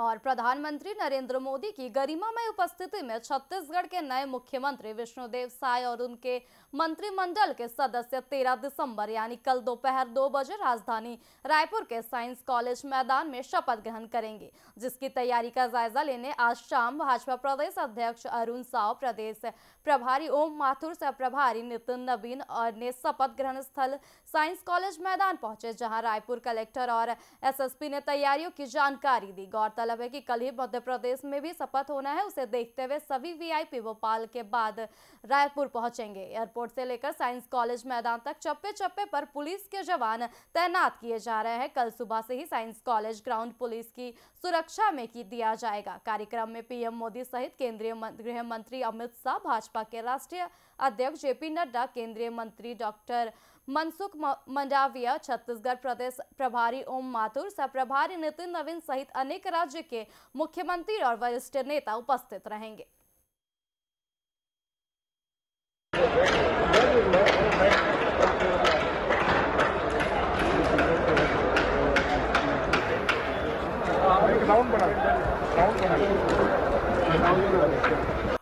और प्रधानमंत्री नरेंद्र मोदी की गरिमामय उपस्थिति में छत्तीसगढ़ के नए मुख्यमंत्री विष्णुदेव साय और उनके मंत्रिमंडल के सदस्य 13 दिसंबर यानी कल दोपहर दो, दो बजे राजधानी रायपुर के साइंस कॉलेज मैदान में शपथ ग्रहण करेंगे जिसकी तैयारी का जायजा लेने आज शाम भाजपा प्रदेश अध्यक्ष अरुण साव प्रदेश प्रभारी ओम माथुर सह प्रभारी नितिन नवीन और ने शपथ ग्रहण स्थल साइंस कॉलेज मैदान पहुंचे जहां रायपुर कलेक्टर और एस ने तैयारियों की जानकारी दी गौरतलब गौरतलब है कि कल ही मध्य प्रदेश में भी शपथ होना है उसे देखते हुए सभी वीआईपी भोपाल के बाद रायपुर पहुंचेंगे एयरपोर्ट से लेकर साइंस कॉलेज मैदान तक चप्पे चप्पे पर पुलिस के जवान तैनात किए जा रहे हैं कल सुबह से ही साइंस कॉलेज ग्राउंड पुलिस की सुरक्षा में की दिया जाएगा कार्यक्रम में पीएम मोदी सहित केंद्रीय गृह मंत्री अमित शाह भाजपा के राष्ट्रीय अध्यक्ष जेपी नड्डा केंद्रीय मंत्री डॉक्टर मनसुख मंडाविया छत्तीसगढ़ प्रदेश प्रभारी ओम माथुर सह प्रभारी नितिन नवीन सहित अनेक राज्य के मुख्यमंत्री और वरिष्ठ नेता उपस्थित रहेंगे राउंड बना राउंड बना